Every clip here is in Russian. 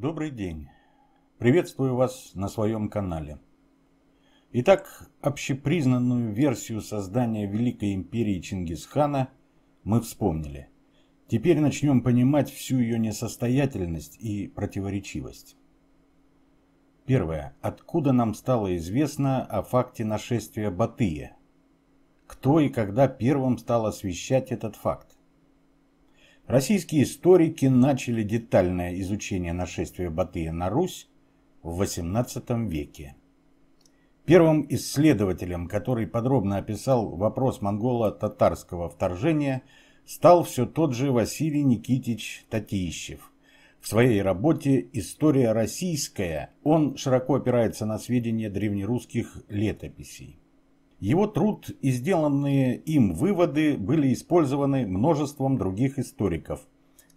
Добрый день! Приветствую вас на своем канале. Итак, общепризнанную версию создания Великой Империи Чингисхана мы вспомнили. Теперь начнем понимать всю ее несостоятельность и противоречивость. Первое. Откуда нам стало известно о факте нашествия Батыя? Кто и когда первым стал освещать этот факт? Российские историки начали детальное изучение нашествия Батыя на Русь в XVIII веке. Первым исследователем, который подробно описал вопрос монголо-татарского вторжения, стал все тот же Василий Никитич Татищев. В своей работе «История российская» он широко опирается на сведения древнерусских летописей. Его труд и сделанные им выводы были использованы множеством других историков.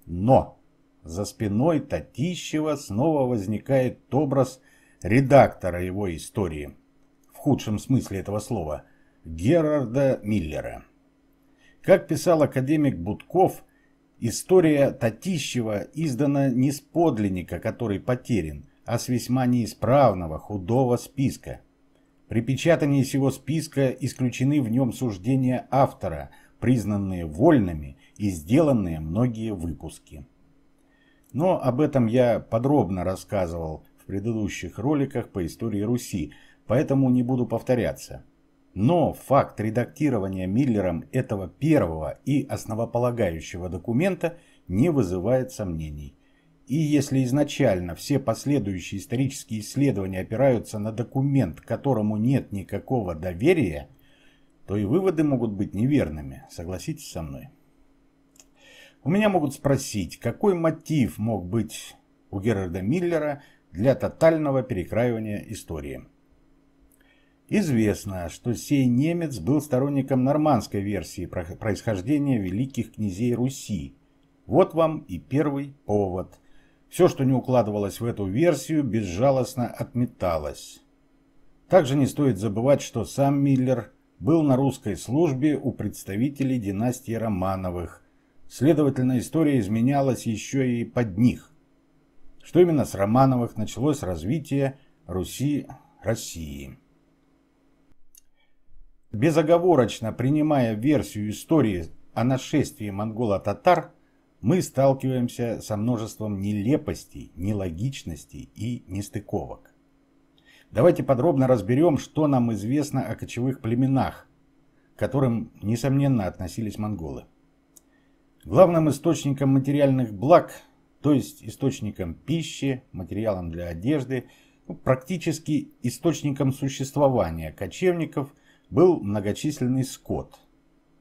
Но за спиной Татищева снова возникает образ редактора его истории, в худшем смысле этого слова, Герарда Миллера. Как писал академик Будков, история Татищева издана не с подлинника, который потерян, а с весьма неисправного, худого списка – при печатании сего списка исключены в нем суждения автора, признанные вольными и сделанные многие выпуски. Но об этом я подробно рассказывал в предыдущих роликах по истории Руси, поэтому не буду повторяться. Но факт редактирования Миллером этого первого и основополагающего документа не вызывает сомнений. И если изначально все последующие исторические исследования опираются на документ, которому нет никакого доверия, то и выводы могут быть неверными, согласитесь со мной. У меня могут спросить, какой мотив мог быть у Герарда Миллера для тотального перекраивания истории. Известно, что сей немец был сторонником нормандской версии происхождения великих князей Руси. Вот вам и первый повод – все, что не укладывалось в эту версию, безжалостно отметалось. Также не стоит забывать, что сам Миллер был на русской службе у представителей династии Романовых. Следовательно, история изменялась еще и под них. Что именно с Романовых началось развитие Руси России. Безоговорочно принимая версию истории о нашествии монголо-татар, мы сталкиваемся со множеством нелепостей, нелогичностей и нестыковок. Давайте подробно разберем, что нам известно о кочевых племенах, к которым, несомненно, относились монголы. Главным источником материальных благ, то есть источником пищи, материалом для одежды, ну, практически источником существования кочевников был многочисленный скот.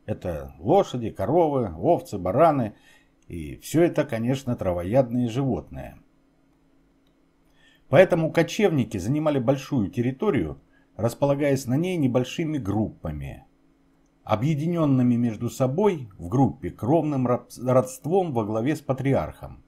Это лошади, коровы, овцы, бараны – и все это, конечно, травоядные животные. Поэтому кочевники занимали большую территорию, располагаясь на ней небольшими группами, объединенными между собой в группе кровным родством во главе с патриархом.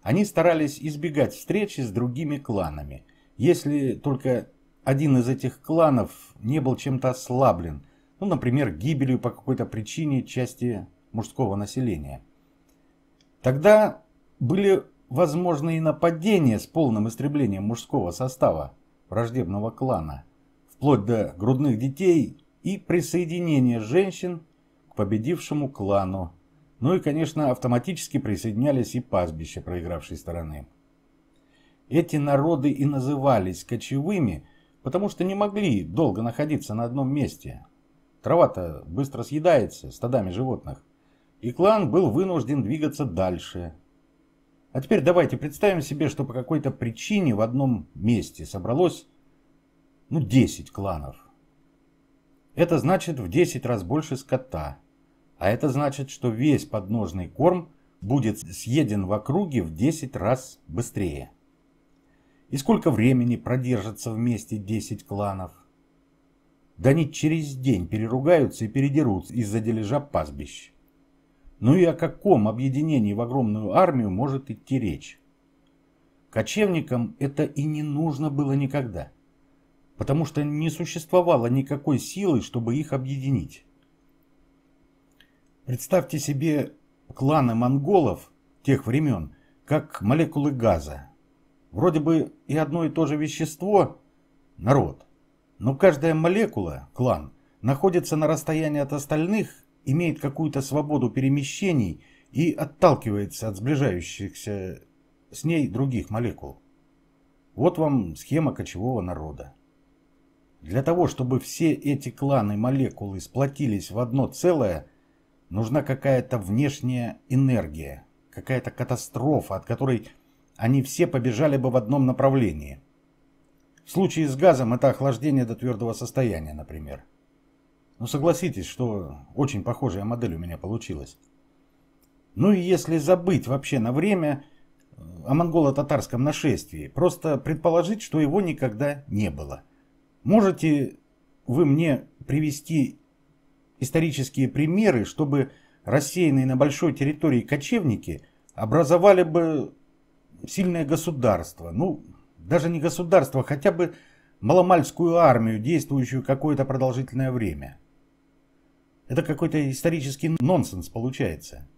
Они старались избегать встречи с другими кланами, если только один из этих кланов не был чем-то ослаблен, ну, например, гибелью по какой-то причине части мужского населения – Тогда были возможны и нападения с полным истреблением мужского состава враждебного клана, вплоть до грудных детей и присоединения женщин к победившему клану. Ну и, конечно, автоматически присоединялись и пастбища проигравшей стороны. Эти народы и назывались кочевыми, потому что не могли долго находиться на одном месте. Трава-то быстро съедается стадами животных и клан был вынужден двигаться дальше. А теперь давайте представим себе, что по какой-то причине в одном месте собралось ну, 10 кланов. Это значит в 10 раз больше скота. А это значит, что весь подножный корм будет съеден в округе в 10 раз быстрее. И сколько времени продержатся вместе 10 кланов? Да они через день переругаются и передерутся из-за дележа пастбищ. Ну и о каком объединении в огромную армию может идти речь? Кочевникам это и не нужно было никогда, потому что не существовало никакой силы, чтобы их объединить. Представьте себе кланы монголов тех времен, как молекулы газа. Вроде бы и одно и то же вещество – народ. Но каждая молекула, клан, находится на расстоянии от остальных имеет какую-то свободу перемещений и отталкивается от сближающихся с ней других молекул. Вот вам схема кочевого народа. Для того, чтобы все эти кланы молекулы сплотились в одно целое, нужна какая-то внешняя энергия, какая-то катастрофа, от которой они все побежали бы в одном направлении. В случае с газом это охлаждение до твердого состояния, например. Ну согласитесь, что очень похожая модель у меня получилась. Ну и если забыть вообще на время э, о монголо-татарском нашествии, просто предположить, что его никогда не было. Можете вы мне привести исторические примеры, чтобы рассеянные на большой территории кочевники образовали бы сильное государство, ну, даже не государство, хотя бы маломальскую армию, действующую какое-то продолжительное время – это какой-то исторический нонсенс получается.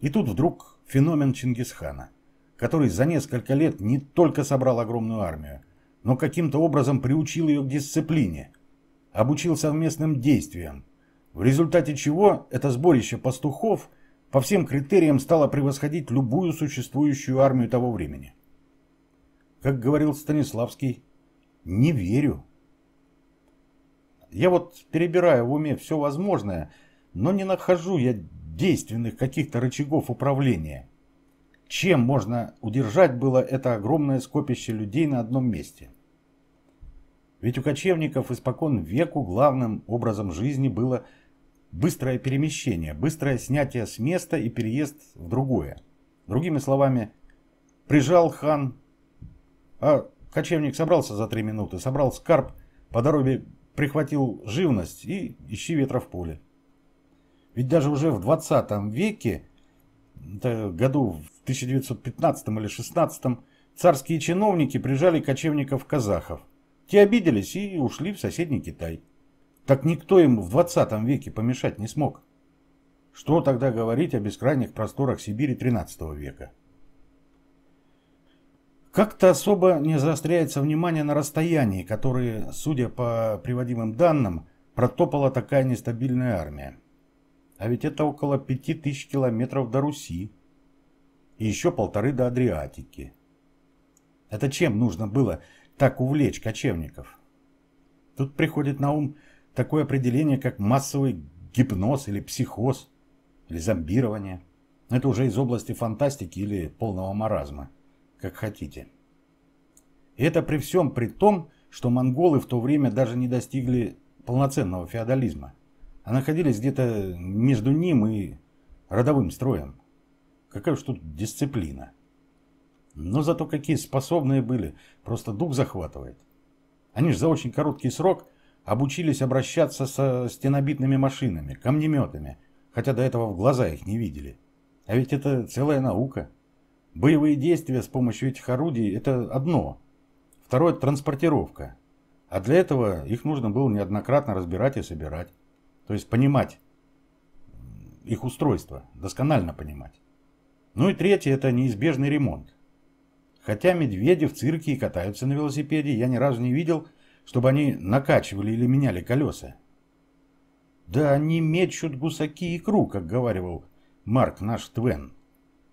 И тут вдруг феномен Чингисхана, который за несколько лет не только собрал огромную армию, но каким-то образом приучил ее к дисциплине, обучил совместным действиям, в результате чего это сборище пастухов по всем критериям стало превосходить любую существующую армию того времени. Как говорил Станиславский, «не верю, я вот перебираю в уме все возможное, но не нахожу я действенных каких-то рычагов управления. Чем можно удержать было это огромное скопище людей на одном месте? Ведь у кочевников испокон веку главным образом жизни было быстрое перемещение, быстрое снятие с места и переезд в другое. Другими словами, прижал хан, а кочевник собрался за три минуты, собрал скарб, по дороге прихватил живность и ищи ветра в поле. Ведь даже уже в 20 веке, году в 1915 или 16, царские чиновники прижали кочевников-казахов. Те обиделись и ушли в соседний Китай. Так никто им в 20 веке помешать не смог. Что тогда говорить о бескрайних просторах Сибири 13 века? Как-то особо не заостряется внимание на расстоянии, которые, судя по приводимым данным, протопала такая нестабильная армия. А ведь это около пяти тысяч километров до Руси и еще полторы до Адриатики. Это чем нужно было так увлечь кочевников? Тут приходит на ум такое определение, как массовый гипноз или психоз, или зомбирование. Это уже из области фантастики или полного маразма как хотите. И это при всем при том, что монголы в то время даже не достигли полноценного феодализма, а находились где-то между ним и родовым строем. Какая уж тут дисциплина. Но зато какие способные были, просто дух захватывает. Они же за очень короткий срок обучились обращаться со стенобитными машинами, камнеметами, хотя до этого в глаза их не видели. А ведь это целая наука – Боевые действия с помощью этих орудий – это одно. Второе – транспортировка. А для этого их нужно было неоднократно разбирать и собирать. То есть понимать их устройство, досконально понимать. Ну и третье – это неизбежный ремонт. Хотя медведи в цирке и катаются на велосипеде, я ни разу не видел, чтобы они накачивали или меняли колеса. «Да они мечут гусаки икру», – как говаривал Марк наш Твен.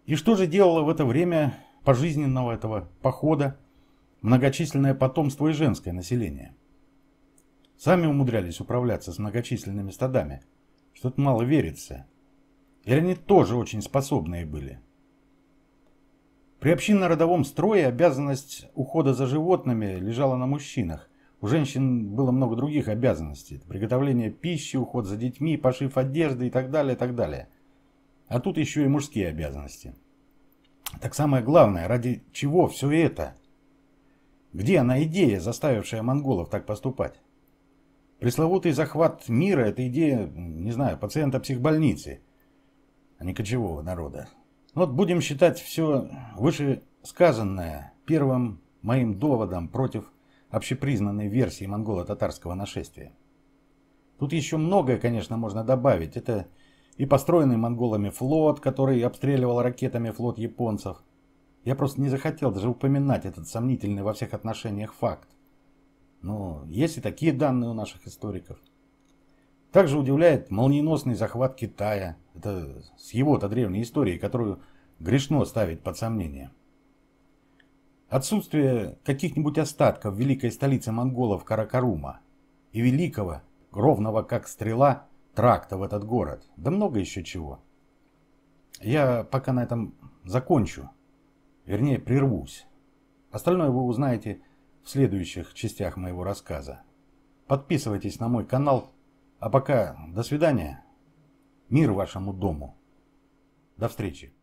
И что же делало в это время пожизненного этого похода многочисленное потомство и женское население? Сами умудрялись управляться с многочисленными стадами. Что-то мало верится. или они тоже очень способные были. При общинно-родовом строе обязанность ухода за животными лежала на мужчинах. У женщин было много других обязанностей. Приготовление пищи, уход за детьми, пошив одежды и так далее, и так далее – а тут еще и мужские обязанности. Так самое главное, ради чего все это? Где она идея, заставившая монголов так поступать? Пресловутый захват мира – это идея, не знаю, пациента психбольницы, а не кочевого народа. Ну вот будем считать все вышесказанное первым моим доводом против общепризнанной версии монголо-татарского нашествия. Тут еще многое, конечно, можно добавить. Это и построенный монголами флот, который обстреливал ракетами флот японцев. Я просто не захотел даже упоминать этот сомнительный во всех отношениях факт. Но есть и такие данные у наших историков. Также удивляет молниеносный захват Китая. Это с его-то древней историей, которую грешно ставить под сомнение. Отсутствие каких-нибудь остатков великой столицы монголов Каракарума и великого, ровного как стрела, тракта в этот город, да много еще чего. Я пока на этом закончу, вернее прервусь. Остальное вы узнаете в следующих частях моего рассказа. Подписывайтесь на мой канал, а пока до свидания. Мир вашему дому. До встречи.